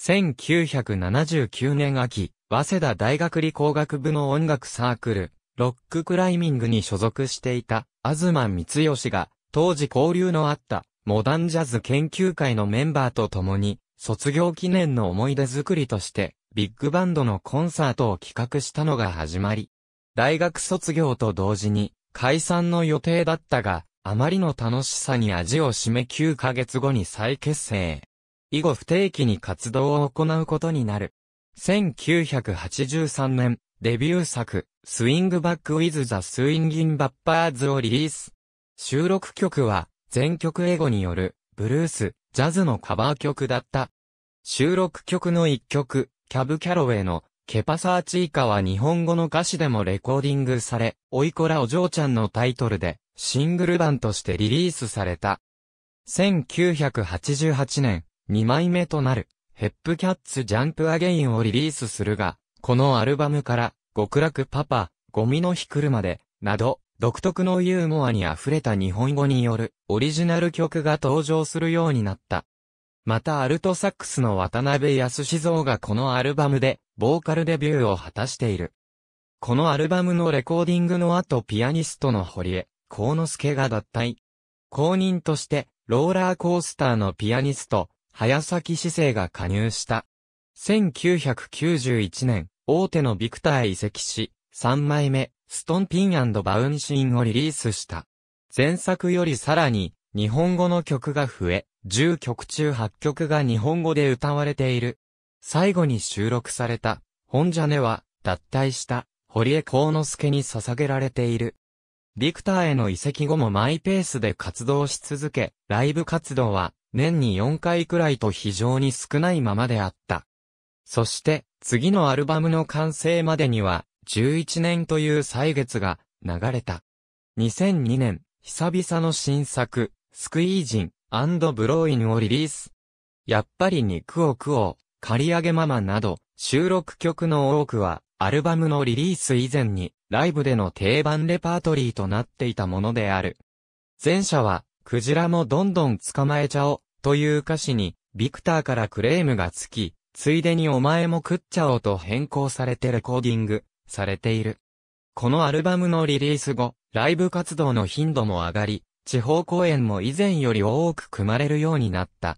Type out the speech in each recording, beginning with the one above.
1979年秋、早稲田大学理工学部の音楽サークル、ロッククライミングに所属していた、東光義が、当時交流のあった、モダンジャズ研究会のメンバーと共に、卒業記念の思い出作りとして、ビッグバンドのコンサートを企画したのが始まり、大学卒業と同時に、解散の予定だったが、あまりの楽しさに味を占め9ヶ月後に再結成。以後不定期に活動を行うことになる。1983年、デビュー作、スイングバックウィズザスインギンバッパーズをリリース。収録曲は、全曲英語による、ブルース、ジャズのカバー曲だった。収録曲の一曲、キャブ・キャロウェイの、ケパサーチイカは日本語の歌詞でもレコーディングされ、おいこらお嬢ちゃんのタイトルで、シングル版としてリリースされた。1988年、2枚目となる、ヘップキャッツジャンプアゲインをリリースするが、このアルバムから、極楽パパ、ゴミの日車で、など、独特のユーモアに溢れた日本語によるオリジナル曲が登場するようになった。またアルトサックスの渡辺康蔵がこのアルバムでボーカルデビューを果たしている。このアルバムのレコーディングの後ピアニストの堀江、幸之助が脱退。公認としてローラーコースターのピアニスト、早崎市政が加入した。1991年、大手のビクターへ移籍し、3枚目、ストンピンバウンシンをリリースした。前作よりさらに、日本語の曲が増え、10曲中8曲が日本語で歌われている。最後に収録された、本ジャネは、脱退した、堀江幸之助に捧げられている。ビクターへの移籍後もマイペースで活動し続け、ライブ活動は年に4回くらいと非常に少ないままであった。そして、次のアルバムの完成までには、11年という歳月が流れた。2002年、久々の新作、スクイージンブローインをリリース。やっぱり肉を食おう、刈り上げママなど、収録曲の多くは、アルバムのリリース以前に、ライブでの定番レパートリーとなっていたものである。前者は、クジラもどんどん捕まえちゃお、という歌詞に、ビクターからクレームがつき、ついでにお前も食っちゃおうと変更されてレコーディングされている。このアルバムのリリース後、ライブ活動の頻度も上がり、地方公演も以前より多く組まれるようになった。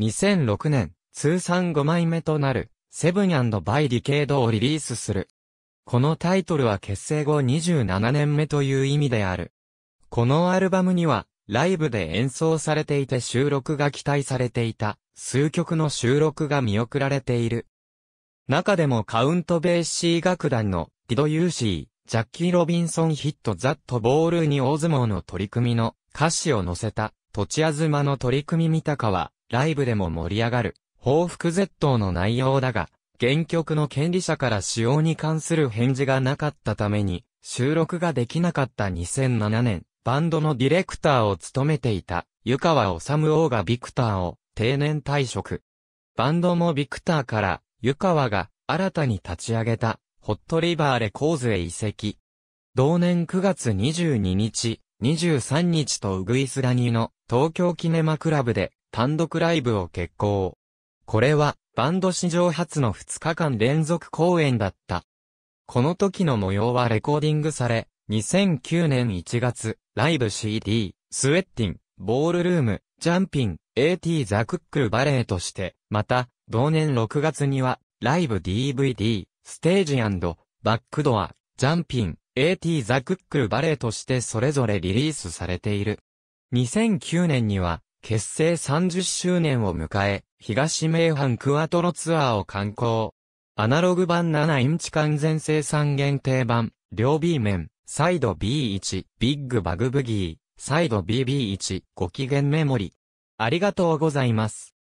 2006年、通算5枚目となる、セブンバイディケードをリリースする。このタイトルは結成後27年目という意味である。このアルバムには、ライブで演奏されていて収録が期待されていた、数曲の収録が見送られている。中でもカウントベーシー楽団のディド・ユーシー、ジャッキー・ロビンソンヒット・ザット・ボールに大相撲の取り組みの歌詞を載せた、土地あずまの取り組み見たかは、ライブでも盛り上がる、報復絶倒の内容だが、原曲の権利者から使用に関する返事がなかったために、収録ができなかった2007年、バンドのディレクターを務めていた、湯川治王がビクターを定年退職。バンドもビクターから、湯川が新たに立ち上げた、ホットリバーレコーズへ移籍。同年9月22日、23日とウグイスラニの東京キネマクラブで単独ライブを決行。これはバンド史上初の2日間連続公演だった。この時の模様はレコーディングされ、2009年1月、ライブ CD、スウェッティン、ボールルーム、ジャンピン、AT ザ・クックルバレーとして、また、同年6月には、ライブ DVD、ステージバックドア、ジャンピン、AT ザ・クックルバレーとしてそれぞれリリースされている。2009年には、結成30周年を迎え、東名阪クアトロツアーを観光。アナログ版7インチ完全生産限定版、両 B 面、サイド B1、ビッグバグブギー、サイド BB1、ご機嫌メモリ。ありがとうございます。